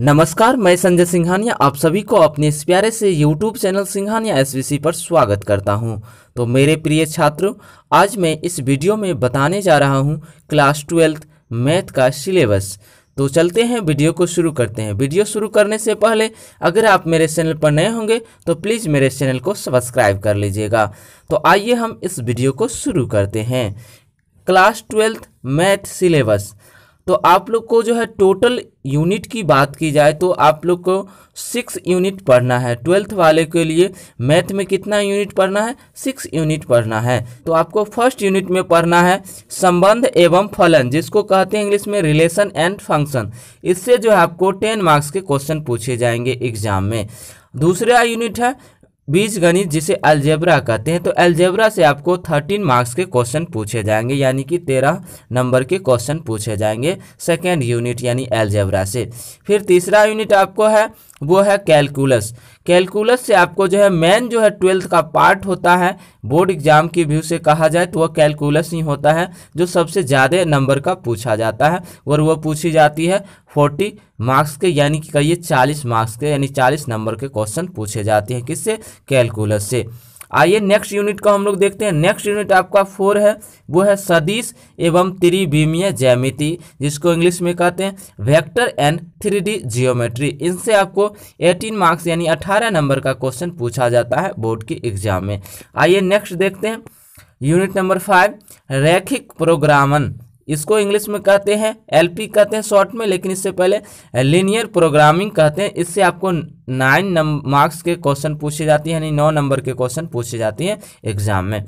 नमस्कार मैं संजय सिंघानिया आप सभी को अपने इस प्यारे से यूट्यूब चैनल सिंघानिया एस पर स्वागत करता हूं। तो मेरे प्रिय छात्रों आज मैं इस वीडियो में बताने जा रहा हूं क्लास ट्वेल्थ मैथ का सिलेबस तो चलते हैं वीडियो को शुरू करते हैं वीडियो शुरू करने से पहले अगर आप मेरे चैनल पर नए होंगे तो प्लीज़ मेरे चैनल को सब्सक्राइब कर लीजिएगा तो आइए हम इस वीडियो को शुरू करते हैं क्लास ट्वेल्थ मैथ सिलेबस तो आप लोग को जो है टोटल यूनिट की बात की जाए तो आप लोग को सिक्स यूनिट पढ़ना है ट्वेल्थ वाले के लिए मैथ में कितना यूनिट पढ़ना है सिक्स यूनिट पढ़ना है तो आपको फर्स्ट यूनिट में पढ़ना है संबंध एवं फलन जिसको कहते हैं इंग्लिश में रिलेशन एंड फंक्शन इससे जो है आपको टेन मार्क्स के क्वेश्चन पूछे जाएंगे एग्जाम में दूसरा यूनिट है बीज गणित जिसे अल्जेब्रा कहते हैं तो अल्जेब्रा से आपको थर्टीन मार्क्स के क्वेश्चन पूछे जाएंगे यानी कि तेरह नंबर के क्वेश्चन पूछे जाएंगे सेकेंड यूनिट यानी अल्जेब्रा से फिर तीसरा यूनिट आपको है वो है कैलकुलस कैलकुलस से आपको जो है मेन जो है ट्वेल्थ का पार्ट होता है बोर्ड एग्जाम के व्यू से कहा जाए तो वह कैलकुलस ही होता है जो सबसे ज़्यादा नंबर का पूछा जाता है और वह पूछी जाती है फोर्टी मार्क्स के यानी कि कहिए चालीस मार्क्स के यानी चालीस नंबर के क्वेश्चन पूछे जाते हैं किससे कैलकुलस से आइए नेक्स्ट यूनिट को हम लोग देखते हैं नेक्स्ट यूनिट आपका फोर है वो है सदिश एवं त्रिविमीय ज्यामिति जिसको इंग्लिश में कहते हैं vector and three D geometry इनसे आपको 18 मार्क्स यानी 18 नंबर का क्वेश्चन पूछा जाता है बोर्ड के एग्जाम में आइए नेक्स्ट देखते हैं यूनिट नंबर फाइव रैखिक प्रोग्रामन इसको इंग्लिश में कहते हैं एलपी कहते हैं शॉर्ट में लेकिन इससे पहले लीनियर प्रोग्रामिंग कहते हैं इससे आपको नाइन मार्क्स के क्वेश्चन पूछे जाते हैं यानी नौ नंबर के क्वेश्चन पूछे जाते हैं एग्जाम में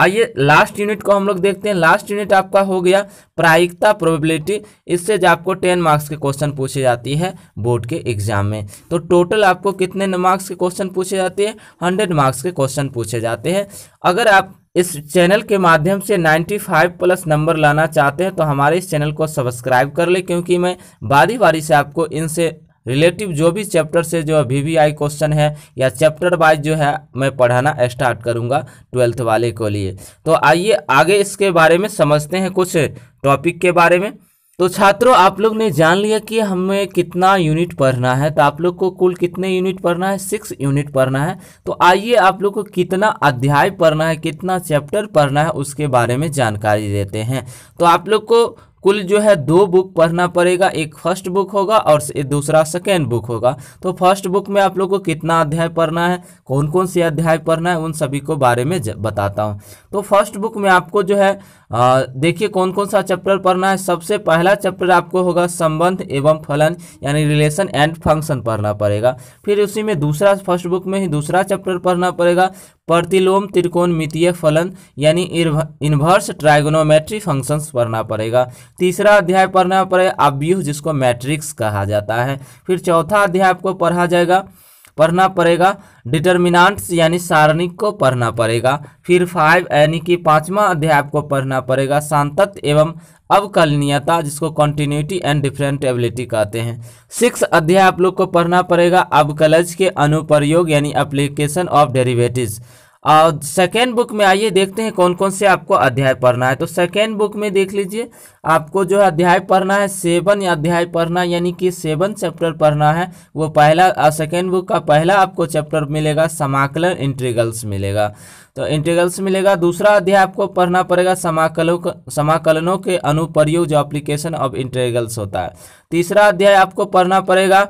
आइए लास्ट यूनिट को हम लोग देखते हैं लास्ट यूनिट आपका हो गया प्रायिकता प्रोबेबिलिटी इससे जो आपको टेन मार्क्स के क्वेश्चन पूछे जाती है बोर्ड के एग्जाम में तो टोटल आपको कितने मार्क्स के क्वेश्चन पूछे जाते हैं हंड्रेड मार्क्स के क्वेश्चन पूछे जाते हैं अगर आप इस चैनल के माध्यम से 95 प्लस नंबर लाना चाहते हैं तो हमारे इस चैनल को सब्सक्राइब कर ले क्योंकि मैं बारी बारी से आपको इनसे रिलेटिव जो भी चैप्टर से जो वी वी आई क्वेश्चन है या चैप्टर वाइज जो है मैं पढ़ाना स्टार्ट करूंगा ट्वेल्थ वाले को लिए तो आइए आगे इसके बारे में समझते हैं कुछ टॉपिक के बारे में तो छात्रों आप लोग ने जान लिया कि हमें कितना यूनिट पढ़ना है तो आप लोग को कुल कितने यूनिट पढ़ना है सिक्स यूनिट पढ़ना है तो आइए आप लोग को कितना अध्याय पढ़ना है कितना चैप्टर पढ़ना है उसके बारे में जानकारी देते हैं तो आप लोग को कुल जो है दो बुक पढ़ना पड़ेगा एक फर्स्ट बुक होगा और दूसरा सेकेंड बुक होगा तो फर्स्ट बुक में आप लोग को कितना अध्याय पढ़ना है कौन कौन से अध्याय पढ़ना है उन सभी को बारे में बताता हूँ तो फर्स्ट बुक में आपको जो है देखिए कौन कौन सा चैप्टर पढ़ना है सबसे पहला चैप्टर आपको होगा संबंध एवं फलन यानी रिलेशन एंड फंक्शन पढ़ना पड़ेगा फिर उसी में दूसरा फर्स्ट बुक में ही दूसरा चैप्टर पढ़ना पड़ेगा प्रतिलोम त्रिकोण मितीय फलन यानी इन्वर्स ट्राइगोनोमेट्री फंक्शंस पढ़ना पड़ेगा तीसरा अध्याय पढ़ना पड़ेगा अब्यूह जिसको मैट्रिक्स कहा जाता है फिर चौथा अध्याय आपको पढ़ा जाएगा पढ़ना पड़ेगा डिटर्मिनाट्स यानी सारणी को पढ़ना पड़ेगा फिर फाइव यानी कि पाँचवा अध्याय आपको पढ़ना पड़ेगा शांतत्व एवं अवकलनीयता जिसको कंटिन्यूटी एंड डिफरेंटेबिलिटी कहते हैं सिक्स अध्याय आप लोग को पढ़ना पड़ेगा अवकलज के अनुप्रयोग यानी अप्लीकेशन ऑफ डेरिवेटिव्स और सेकेंड बुक में आइए देखते हैं कौन कौन से आपको अध्याय पढ़ना है तो सेकेंड बुक में देख लीजिए आपको जो अध्याय पढ़ना है सेवन अध्याय पढ़ना यानी कि सेवन चैप्टर पढ़ना है वो पहला सेकेंड बुक का पहला आपको चैप्टर मिलेगा समाकलन इंट्रीगल्स मिलेगा तो इंटीग्रल्स मिलेगा दूसरा अध्याय आपको पढ़ना पड़ेगा समाकलों समाकलनों के अनुप्रयोग जो एप्लीकेशन ऑफ इंटीग्रल्स होता है तीसरा अध्याय आपको पढ़ना पड़ेगा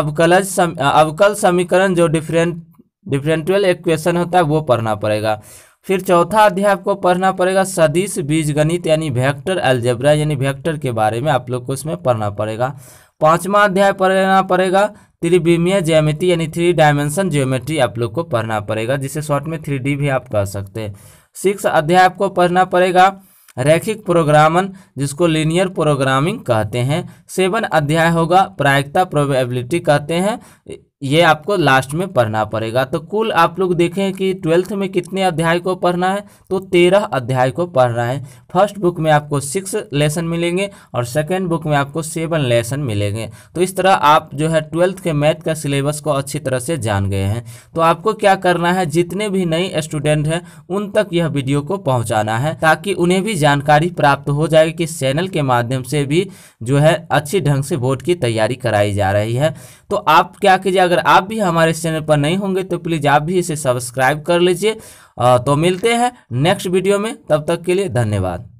अवकलज सम, अवकल समीकरण जो डिफरेंट डिफरेंशियल इक्वेशन होता है वो पढ़ना पड़ेगा फिर चौथा अध्याय आपको पढ़ना पड़ेगा सदिश बीज गणित यानी वेक्टर अलजेब्रा यानी वेक्टर के बारे में आप लोग को इसमें पढ़ना पड़ेगा पांचवा अध्याय पढ़ना पड़ेगा त्रिविमीय ज्योमेट्री यानी थ्री डायमेंशन ज्योमेट्री आप लोग को पढ़ना पड़ेगा जिसे शॉर्ट में थ्री भी आप कह सकते हैं सिक्स अध्याय आपको पढ़ना पड़ेगा रैखिक प्रोग्रामन जिसको लीनियर प्रोग्रामिंग कहते हैं सेवन अध्याय होगा प्रायिकता प्रोबेबिलिटी कहते हैं ये आपको लास्ट में पढ़ना पड़ेगा तो कुल आप लोग देखें कि ट्वेल्थ में कितने अध्याय को पढ़ना है तो तेरह अध्याय को पढ़ना है फर्स्ट बुक में आपको सिक्स लेसन मिलेंगे और सेकेंड बुक में आपको सेवन लेसन मिलेंगे तो इस तरह आप जो है ट्वेल्थ के मैथ का सिलेबस को अच्छी तरह से जान गए हैं तो आपको क्या करना है जितने भी नए स्टूडेंट हैं उन तक यह वीडियो को पहुँचाना है ताकि उन्हें भी जानकारी प्राप्त हो जाए कि चैनल के माध्यम से भी जो है अच्छी ढंग से बोर्ड की तैयारी कराई जा रही है तो आप क्या कीजिए अगर आप भी हमारे चैनल पर नहीं होंगे तो प्लीज़ आप भी इसे सब्सक्राइब कर लीजिए तो मिलते हैं नेक्स्ट वीडियो में तब तक के लिए धन्यवाद